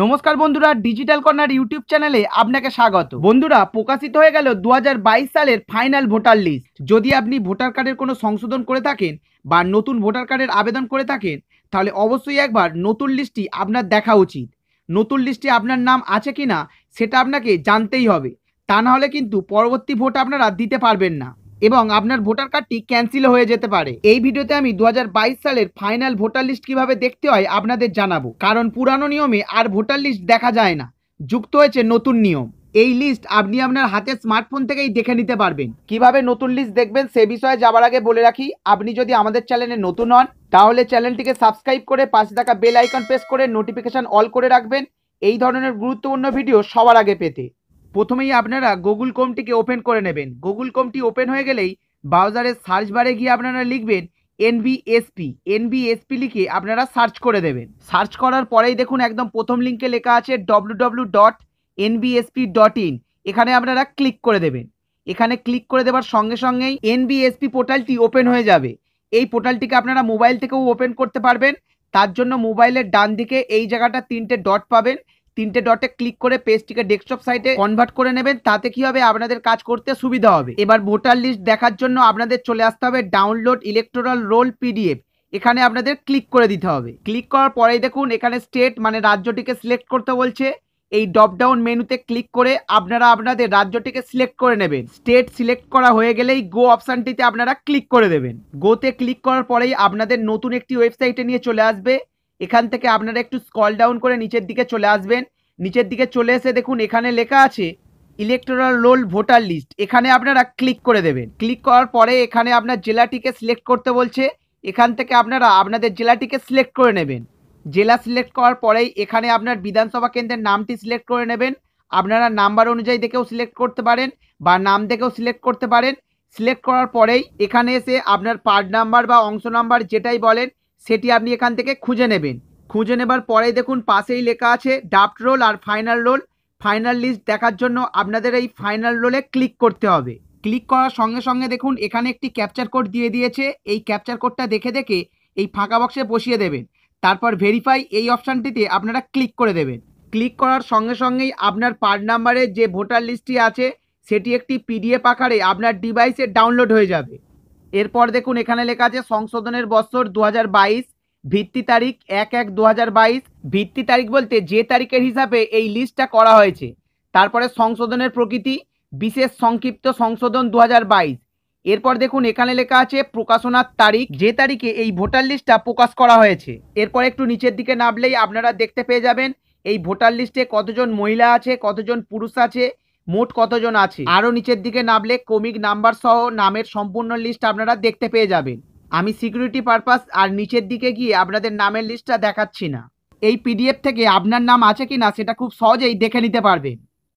নমস্কার বন্ধুরা digital corner YouTube চ্যানেলে আপনাকে স্বাগত বন্ধুরা প্রকাশিত হয়ে গেল দু সালের ফাইনাল ভোটার লিস্ট যদি আপনি ভোটার কার্ডের কোনো সংশোধন করে থাকেন বা নতুন ভোটার কার্ডের আবেদন করে থাকেন তাহলে অবশ্যই একবার নতুন লিস্টটি আপনার দেখা উচিত নতুন লিস্টে আপনার নাম আছে কি না সেটা আপনাকে জানতেই হবে তা না হলে কিন্তু পরবর্তী ভোট আপনারা দিতে পারবেন না এবং আপনার ভোটার কার্ডটি ক্যান্সেল হয়ে যেতে পারে এই ভিডিওতে আমি দু সালের ফাইনাল ভোটার লিস্ট কিভাবে দেখতে হয় আপনাদের জানাবো কারণ পুরানো নিয়মে আর ভোটার লিস্ট দেখা যায় না যুক্ত হয়েছে নতুন নিয়ম এই লিস্ট আপনি আপনার হাতে স্মার্টফোন থেকেই দেখে নিতে পারবেন কিভাবে নতুন লিস্ট দেখবেন সে বিষয়ে যাওয়ার আগে বলে রাখি আপনি যদি আমাদের চ্যানেলে নতুন হন তাহলে চ্যানেলটিকে সাবস্ক্রাইব করে পাশে থাকা বেল আইকন প্রেস করে নোটিফিকেশান অল করে রাখবেন এই ধরনের গুরুত্বপূর্ণ ভিডিও সবার আগে পেতে প্রথমেই আপনারা গুগল কোমটিকে ওপেন করে নেবেন গুগল কোমটি ওপেন হয়ে গেলেই ব্রাউজারের সার্চ বারে গিয়ে আপনারা লিখবেন এনবিএসপি এনবিএসপি লিখে আপনারা সার্চ করে দেবেন সার্চ করার পরেই দেখুন একদম প্রথম লিঙ্কে লেখা আছে W W dot NBSP dot in এখানে আপনারা ক্লিক করে দেবেন এখানে ক্লিক করে দেওয়ার সঙ্গে সঙ্গেই এনবিএসপি পোর্টালটি ওপেন হয়ে যাবে এই পোর্টালটিকে আপনারা মোবাইল থেকেও ওপেন করতে পারবেন তার জন্য মোবাইলের ডান দিকে এই জায়গাটা তিনটে ডট পাবেন তিনটে ডটে ক্লিক করে পেজটিকে ডেস্কটপ সাইটে কনভার্ট করে নেবেন তাতে কি হবে আপনাদের কাজ করতে সুবিধা হবে এবার ভোটার লিস্ট দেখার জন্য আপনাদের চলে আসতে হবে ডাউনলোড ইলেকট্রাল রোল পিডিএফ এখানে আপনাদের ক্লিক করে দিতে হবে ক্লিক করার পরেই দেখুন এখানে স্টেট মানে রাজ্যটিকে সিলেক্ট করতে বলছে এই ডপডাউন মেনুতে ক্লিক করে আপনারা আপনাদের রাজ্যটিকে সিলেক্ট করে নেবেন স্টেট সিলেক্ট করা হয়ে গেলেই গো অপশানটিতে আপনারা ক্লিক করে দেবেন গোতে ক্লিক করার পরেই আপনাদের নতুন একটি ওয়েবসাইটে নিয়ে চলে আসবে এখান থেকে আপনারা একটু স্কল ডাউন করে নিচের দিকে চলে আসবেন নিচের দিকে চলে এসে দেখুন এখানে লেখা আছে ইলেকট্রাল রোল ভোটার লিস্ট এখানে আপনারা ক্লিক করে দেবেন ক্লিক করার পরে এখানে আপনার জেলাটিকে সিলেক্ট করতে বলছে এখান থেকে আপনারা আপনাদের জেলাটিকে সিলেক্ট করে নেবেন জেলা সিলেক্ট করার পরেই এখানে আপনার বিধানসভা কেন্দ্রের নামটি সিলেক্ট করে নেবেন আপনারা নাম্বার অনুযায়ী দেখেও সিলেক্ট করতে পারেন বা নাম দেখেও সিলেক্ট করতে পারেন সিলেক্ট করার পরেই এখানে এসে আপনার পার্ট নাম্বার বা অংশ নাম্বার যেটাই বলেন সেটি আপনি এখান থেকে খুঁজে নেবেন খুঁজে নেবার পরে দেখুন পাশেই লেখা আছে ডাফট রোল আর ফাইনাল রোল ফাইনাল লিস্ট দেখার জন্য আপনাদের এই ফাইনাল রোলে ক্লিক করতে হবে ক্লিক করার সঙ্গে সঙ্গে দেখুন এখানে একটি ক্যাপচার কোড দিয়ে দিয়েছে এই ক্যাপচার কোডটা দেখে দেখে এই ফাঁকা বক্সে বসিয়ে দেবেন তারপর ভেরিফাই এই অপশানটিতে আপনারা ক্লিক করে দেবেন ক্লিক করার সঙ্গে সঙ্গেই আপনার পার নাম্বারের যে ভোটার লিস্টটি আছে সেটি একটি পিডিএফ আকারে আপনার ডিভাইসে ডাউনলোড হয়ে যাবে এরপর দেখুন এখানে লেখা আছে সংশোধনের বছর দু ভিত্তি তারিখ এক এক দু ভিত্তি তারিখ বলতে যে তারিখের হিসাবে এই লিস্টটা করা হয়েছে তারপরে সংশোধনের প্রকৃতি বিশেষ সংক্ষিপ্ত সংশোধন দু এরপর দেখুন এখানে লেখা আছে প্রকাশনার তারিখ যে তারিখে এই ভোটার লিস্টটা প্রকাশ করা হয়েছে এরপর একটু নিচের দিকে নামলেই আপনারা দেখতে পেয়ে যাবেন এই ভোটার লিস্টে কতজন মহিলা আছে কতজন পুরুষ আছে মোট কতজন আছে আরও নিচের দিকে নামলে কমিক নাম্বার সহ নামের সম্পূর্ণ লিস্ট আপনারা দেখতে পেয়ে যাবেন আমি সিকিউরিটি পারপাস আর নিচের দিকে গিয়ে আপনাদের নামের লিস্টটা দেখাচ্ছি না এই পিডিএফ থেকে আপনার নাম আছে কি না সেটা খুব সহজেই দেখে নিতে পারবেন